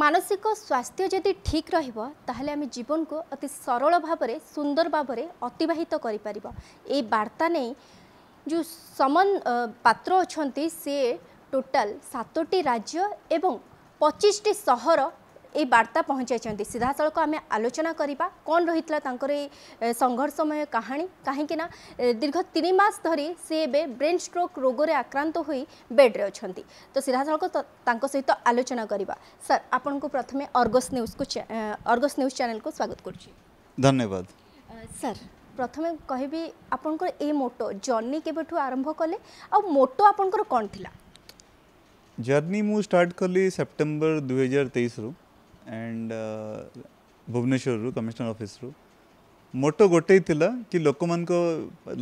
ମାନସିକ ସ୍ୱାସ୍ଥ୍ୟ ଯଦି ଠିକ୍ ରହିବ ତାହେଲେ ଆମେ ଜୀବନକୁ ଅତି ସରଳ ଭାବରେ ସୁନ୍ଦର ଭାବରେ ଅତିବାହିତ କରିପାରିବ ଏଇ ବାର୍ତ୍ତା ନେଇ ଯେଉଁ ସମନ ପାତ୍ର ଅଛନ୍ତି ସିଏ ଟୋଟାଲ ସାତଟି ରାଜ୍ୟ ଏବଂ ପଚିଶଟି ସହର এই বার্তা পৌঁছাইছেন সিধাসলখ আমি আলোচনা করা কণ রয়েছে তাঁর এই সংঘর্ষময় কাহিনী কাহিঁকি না দীর্ঘ তিন মাস ধর সি এবে ব্রেন স্ট্রোক রোগরে আক্রান্ত হয়ে বেড্রে অনেক তো সিধাসলখ তাঁর সহিত আলোচনা করা স্যার আপনার প্রথমে Argus news Argus news channel স্বাগত করছি ধন্যবাদ স্যার ପ୍ରଥମେ କହିବି ଆପଣଙ୍କର ଏ ମୋଟୋ ଜର୍ଣ୍ଣି କେବେଠୁ ଆରମ୍ଭ କଲେ ଆଉ ମୋଟୋ ଆପଣଙ୍କର କ'ଣ ଥିଲା ଜର୍ଣ୍ଣି ମୁଁ ଷ୍ଟାର୍ଟ କଲି ସେପ୍ଟେମ୍ବର ଦୁଇହଜାର ତେଇଶରୁ एंड भुवनेश्वर कमिशनर ऑफिस मोट गोटे कि लोक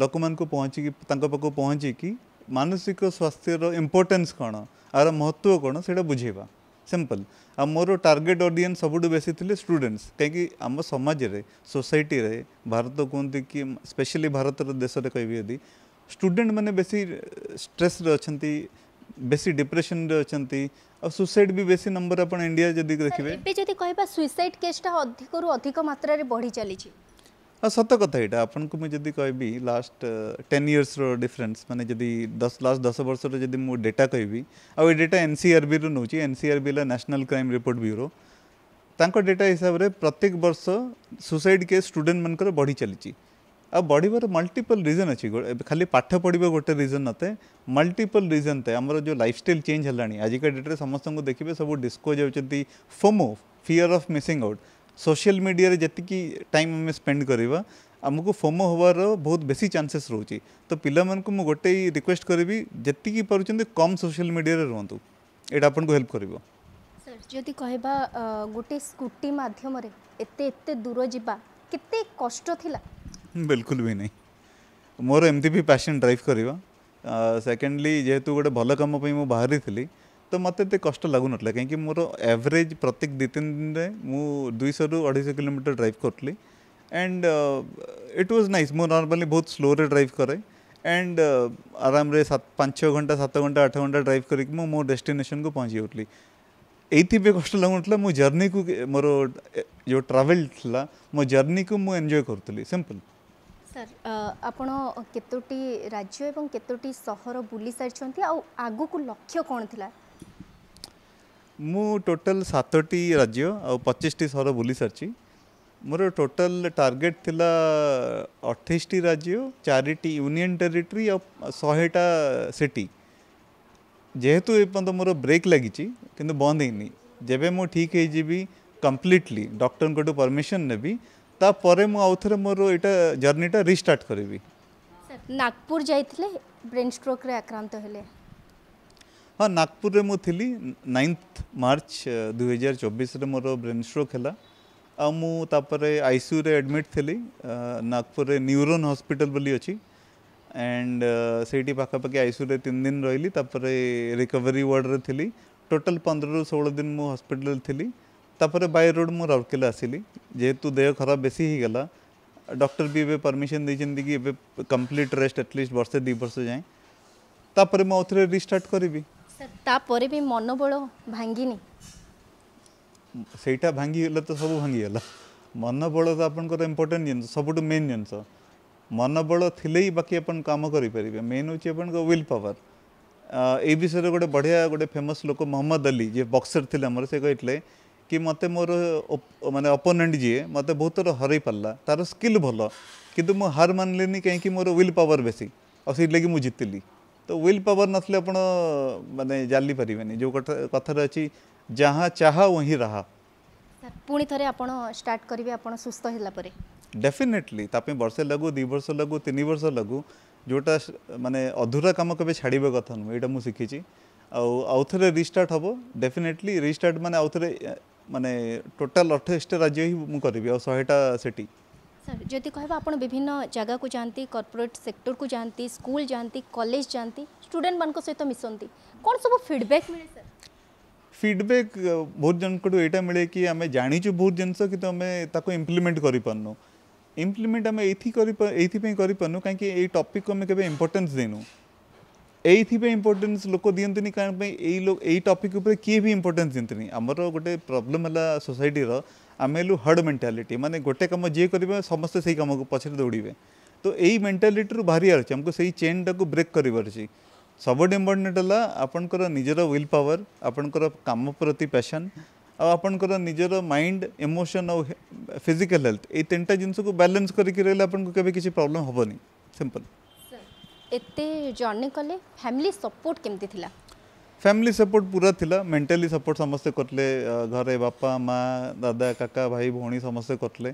लोक पहुँची तक पाक पहुँची मानसिक स्वास्थ्य इम्पोर्टेन्स कौन आर महत्व कौन से बुझेबा सिंपल आ मोर टार्गेट ऑडियंस सब बेसी थे स्टूडेंट्स कहीं आम समाज रे सोसाइटी रे भारत कहते कि स्पेशली भारत देश कह स्टूडेंट मैंने बेसी स्ट्रेस अच्छा বেশি ডিপ্রেশন রে অছন্তি ଆଉ ସୁସାଇଡ୍ ବି ବେଶୀ ନମ୍ବର ଆପଣ ଇଣ୍ଡିଆ ଯଦି ଦେଖିବେ ଏବେ ଯଦି କହିବା ସୁଇସାଇଡ୍ କେସ୍ଟା ଅଧିକରୁ ଅଧିକ ମାତ୍ରାରେ ବଢ଼ି ଚାଲିଛି ଆଉ ସତ କଥା ଏଇଟା ଆପଣଙ୍କୁ ମୁଁ ଯଦି କହିବି ଲାଷ୍ଟ ଟେନ୍ ଇୟର୍ସର ଡିଫରେନ୍ସ ମାନେ ଯଦି ଦଶ ଲାଷ୍ଟ ଦଶ ବର୍ଷର ଯଦି ମୁଁ ଡେଟା କହିବି ଆଉ ଏ ଡେଟା ଏନ୍ସିଆର୍ବିରୁ ନେଉଛି ଏନ୍ସିଆର୍ବି ହେଲା ନ୍ୟାସନାଲ୍ କ୍ରାଇମ୍ ରିପୋର୍ଟ ବ୍ୟୁରୋ ତାଙ୍କ ଡେଟା ହିସାବରେ ପ୍ରତ୍ୟେକ ବର୍ଷ ସୁସାଇଡ୍ କେସ୍ ଷ୍ଟୁଡେଣ୍ଟମାନଙ୍କର ବଢ଼ି ଚାଲିଛି ଆଉ ବଢ଼ିବାର ମଲ୍ଟିପଲ୍ ରିଜନ୍ ଅଛି ଖାଲି ପାଠ ପଢ଼ିବା ଗୋଟେ ରିଜନ୍ ନଥାଏ ମଲ୍ଟିପଲ୍ ରିଜନ୍ ଥାଏ ଆମର ଯେଉଁ ଲାଇଫଷ୍ଟାଇଲ୍ ଚେଞ୍ଜ ହେଲାଣି ଆଜିକା ଡେଟ୍ରେ ସମସ୍ତଙ୍କୁ ଦେଖିବେ ସବୁ ଡିସ୍କୋ ଯାଉଛନ୍ତି FOMO fear of missing out social ମିଡ଼ିଆରେ ଯେତିକି ଟାଇମ୍ ଆମେ ସ୍ପେଣ୍ଡ କରିବା ଆମକୁ ଫୋମୋ ହେବାର ବହୁତ ବେଶୀ ଚାନ୍ସେସ୍ ରହୁଛି ତ ପିଲାମାନଙ୍କୁ ମୁଁ ଗୋଟେ ରିକ୍ୱେଷ୍ଟ କରିବି ଯେତିକି ପାରୁଛନ୍ତି କମ୍ ସୋସିଆଲ୍ ମିଡ଼ିଆରେ ରୁହନ୍ତୁ ଏଇଟା ଆପଣଙ୍କୁ ହେଲ୍ପ କରିବ ସାର୍ ଯଦି କହିବା ଗୋଟେ ସ୍କୁଟି ମାଧ୍ୟମରେ ଏତେ ଏତେ ଦୂର ଯିବା କେତେ କଷ୍ଟ ଥିଲା बिल्कुल भी नहीं ମୋର ଏମିତି ବି ପ୍ୟାସନ୍ ଡ୍ରାଇଭ୍ କରିବା ସେକେଣ୍ଡଲି ଯେହେତୁ ଗୋଟେ ଭଲ କାମ ପାଇଁ ମୁଁ ବାହାରିଥିଲି ତ ମୋତେ ଏତେ କଷ୍ଟ ଲାଗୁନଥିଲା କାହିଁକି ମୋର ଏଭରେଜ୍ ପ୍ରତ୍ୟେକ ଦୁଇ ତିନି ଦିନରେ ମୁଁ ଦୁଇଶହରୁ ଅଢ଼େଇଶହ କିଲୋମିଟର ଡ୍ରାଇଭ୍ କରୁଥିଲି ଆଣ୍ଡ ଇଟ୍ ୱାଜ୍ ନାଇସ୍ ମୁଁ ନର୍ମାଲି ବହୁତ ସ୍ଲୋରେ ଡ୍ରାଇଭ୍ କରେ ଆଣ୍ଡ ଆରାମରେ ସାତ ପାଞ୍ଚ ଛଅ ଘଣ୍ଟା ସାତ ଘଣ୍ଟା ଆଠ ଘଣ୍ଟା ଡ୍ରାଇଭ୍ କରିକି ମୁଁ ମୋ ଡେଷ୍ଟିନେସନ୍କୁ ପହଞ୍ଚି ଯାଉଥିଲି ଏଇଥିପାଇଁ କଷ୍ଟ ଲାଗୁନଥିଲା ମୋ ଜର୍ଣ୍ଣିକୁ ମୋର ଯେଉଁ ଟ୍ରାଭେଲ୍ ଥିଲା ମୋ ଜର୍ଣ୍ଣିକୁ ମୁଁ ଏନ୍ଜୟ କରୁଥିଲି ସିମ୍ପଲ୍ স্যার আপন কতোটি রাজ্য এবং কতোটি সহর বুলি সারিছেন আগুক লক্ষ্য কোণ লা মু টোটাল সাতটি রাজ্য আচিশটি সহর বুলি সারিছি মোর টোটাল টার্গেট লা অঠেইশটি রাজ্য চারিটি ইউনিয়ন টেরিটরি শহেটা সিটি যেহেতু এপর্যন্ত মোর ব্রেক লাগিছি কিন্তু বন্ধ হয়নি যেবে মু ঠিক হয়ে যাবি কমপ্লিটলি ডক্টর পরমিশন নেবি ତାପରେ ମୁଁ ଆଉ ଥରେ ମୋର ଏଇଟା ଜର୍ଣ୍ଣିଟା ରିଷ୍ଟାର୍ଟ କରିବି ନାଗପୁର ଯାଇଥିଲେ ବ୍ରେନ୍ ଷ୍ଟ୍ରୋକ୍ରେ ଆକ୍ରାନ୍ତ ହେଲେ ହଁ ନାଗପୁରରେ ମୁଁ ଥିଲି ନାଇନ୍ଥ ମାର୍ଚ୍ଚ ଦୁଇହଜାର ଚବିଶରେ ମୋର ବ୍ରେନ୍ ଷ୍ଟ୍ରୋକ୍ ହେଲା ଆଉ ମୁଁ ତାପରେ ଆଇସିୟୁରେ ଆଡ଼ମିଟ୍ ଥିଲି ନାଗପୁରରେ ନ୍ୟୁରୋନ୍ ହସ୍ପିଟାଲ ବୋଲି ଅଛି ଆଣ୍ଡ ସେଇଠି ପାଖାପାଖି ଆଇସିୟୁରେ ତିନି ଦିନ ରହିଲି ତାପରେ ରିକଭରି ୱାର୍ଡ଼ରେ ଥିଲି ଟୋଟାଲ୍ ପନ୍ଦରରୁ ଷୋହଳ ଦିନ ମୁଁ ହସ୍ପିଟାଲ ଥିଲି ତାପରେ ବାଇ ରୋଡ଼ ମୁଁ ରାଉରକେଲା ଆସିଲି ଯେହେତୁ ଦେହ ଖରାପ ବେଶୀ ହେଇଗଲା ଡକ୍ଟର ବି ଏବେ ପରମିସନ୍ ଦେଇଛନ୍ତି କି ଏବେ କମ୍ପ୍ଲିଟ୍ ରେଷ୍ଟ ଆଟଲିଷ୍ଟ ବର୍ଷେ ଦୁଇ ବର୍ଷ ଯାଏଁ ତାପରେ ମୁଁ ଆଉଥରେ ରିଷ୍ଟାର୍ଟ କରିବି ତାପରେ ବି ମନୋବଳ ଭାଙ୍ଗିନି ସେଇଟା ଭାଙ୍ଗିଗଲେ ତ ସବୁ ଭାଙ୍ଗିଗଲା ମନୋବଳ ତ ଆପଣଙ୍କର ଇମ୍ପୋର୍ଟାଣ୍ଟ ଜିନିଷ ସବୁଠୁ ମେନ୍ ଜିନିଷ ମନୋବଳ ଥିଲେ ହିଁ ବାକି ଆପଣ କାମ କରିପାରିବେ ମେନ୍ ହେଉଛି ଆପଣଙ୍କ ୱିଲ୍ ପାୱାର ଏଇ ବିଷୟରେ ଗୋଟେ ବଢ଼ିଆ ଗୋଟେ ଫେମସ୍ ଲୋକ ମହମ୍ମଦ ଅଲି ଯିଏ ବକ୍ସର ଥିଲେ ଆମର ସେ କହିଥିଲେ କି ମୋତେ ମୋର ମାନେ ଅପୋନେଣ୍ଟ ଯିଏ ମୋତେ ବହୁତ ଥର ହରାଇ ପାରିଲା ତା'ର ସ୍କିଲ୍ ଭଲ କିନ୍ତୁ ମୁଁ ହାର ମାନିଲିନି କାହିଁକି ମୋର ୱିଲ୍ ପାୱାର ବେଶୀ ଆଉ ସେଇଥିଲାଗି ମୁଁ ଜିତିଲି ତ ୱିଲ୍ ପାୱାର ନଥିଲେ ଆପଣ ମାନେ ଜାଲି ପାରିବେନି ଯେଉଁ କଥା କଥାରେ ଅଛି ଯାହା ଚାହା ୱହିଁ ରାହା ପୁଣି ଥରେ ଆପଣ ଷ୍ଟାର୍ଟ କରିବେ ଆପଣ ସୁସ୍ଥ ହେଲା ପରେ ଡେଫିନେଟଲି ତା ପାଇଁ ବର୍ଷେ ଲାଗୁ ଦୁଇ ବର୍ଷ ଲାଗୁ ତିନି ବର୍ଷ ଲାଗୁ ଯେଉଁଟା ମାନେ ଅଧୁରା କାମ କେବେ ଛାଡ଼ିବା କଥା ନୁହେଁ ଏଇଟା ମୁଁ ଶିଖିଛି ଆଉ ଆଉ ଥରେ ରିଷ୍ଟାର୍ଟ ହେବ ଡେଫିନେଟଲି ରିଷ୍ଟାର୍ଟ ମାନେ ଆଉ ଥରେ মানে টোটাল অঠাইশটা রাজ্য হি মু করিবি আর শহেটা সিটি স্যার যদি কহব আপনার বিভিন্ন জায়গা কু যাতে কর্পোরেট সেক্টর কু যাতে স্কুল যাতে কলেজ যাতে স্টুডেন্ট মান সহিত মিশন্তি কোন সব ফিডব্যাক মিলে স্যার ফিডব্যাক বহুত জনকঠু এইটা মিলে কি আমি জানিছু বহুত জিনিস কিন্তু আমি তাকে ইমপ্লিমেন্ট করিপারনু ইমপ্লিমেন্ট আমি এইথি এইথিপাই করিপারনু কাইকি এই টপিক আমি কেবে ইম্পর্টেন্স দেনু এইপাই ইম্পর্টেন্স লোক দিকে কারণ এই এই টপিক উপরে কি বি ইম্পর্টেন্স দিকে আমার গোটে প্রোবলেম হল সোসাইটির আমি হলু হর্ড মেন্টালিটি মানে গোটে কাম যে করবে সমস্তে সেই কামক পছরে দৌড়বে তো এই মেন্টালিটি বাহার আছে আমি সেই চেনটা ব্রেক করবার আছে ସବୁଠୁ ଇମ୍ପୋର୍ଟାଣ୍ଟ ହେଲା ଆପଣଙ୍କର ନିଜର ୱିଲ୍ ପାୱାର ଆପଣଙ୍କର କାମ ପ୍ରତି ପ୍ୟାସନ୍ ଆଉ ଆପଣଙ୍କର ନିଜର ମାଇଣ୍ଡ ଇମୋସନ୍ ଆଉ ଫିଜିକାଲ୍ ହେଲ୍ଥ ଏଇ ତିନିଟା ଜିନିଷକୁ ବାଲାନ୍ସ କରିକି ରହିଲେ ଆପଣଙ୍କୁ କେବେ କିଛି ପ୍ରୋବ୍ଲେମ୍ ହେବନି ସିମ୍ପଲ୍ ଏତେ ଜର୍ଣ୍ଣି କଲେ ଫ୍ୟାମିଲି ସପୋର୍ଟ କେମିତି ଥିଲା फैमिली सपोर्ट पूरा थिला मेंटली सपोर्ट समस्त करले घरे बापा माँ दादा काका भाई भौणी समस्त करले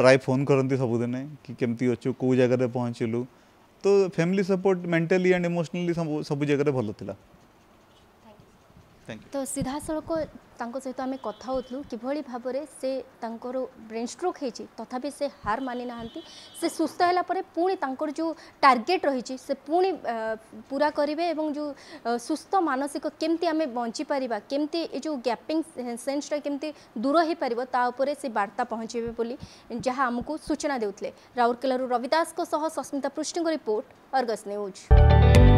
प्राय फोन करती सबुदिन कि केमती अच्छु कौ जगार पहुँचलु तो family support mentally and emotionally सब जगार भल था ତ ସିଧାସଳଖ ତାଙ୍କ ସହିତ ଆମେ କଥା ହେଉଥିଲୁ କିଭଳି ଭାବରେ ସେ ତାଙ୍କର ବ୍ରେନ୍ ଷ୍ଟ୍ରୋକ୍ ହେଇଛି ତଥାପି ସେ ହାର ମାନି ନାହାନ୍ତି ସେ ସୁସ୍ଥ ହେଲା ପରେ ପୁଣି ତାଙ୍କର ଯେଉଁ ଟାର୍ଗେଟ୍ ରହିଛି ସେ ପୁଣି ପୁରା କରିବେ ଏବଂ ଯେଉଁ ସୁସ୍ଥ ମାନସିକ କେମିତି ଆମେ ବଞ୍ଚିପାରିବା କେମିତି ଏ ଯେଉଁ ଗ୍ୟାପିଂ ସେନ୍ସଟା କେମିତି ଦୂର ହେଇପାରିବ ତା ଉପରେ ସେ ବାର୍ତ୍ତା ପହଞ୍ଚାଇବେ ବୋଲି ଯାହା ଆମକୁ ସୂଚନା ଦେଉଥିଲେ ରାଉରକେଲାରୁ ରବିଦାସଙ୍କ ସହ ସସ୍ମିତା ପୃଷ୍ଟିଙ୍କ ରିପୋର୍ଟ ଅର୍ଗସ୍ ନ୍ୟୁଜ୍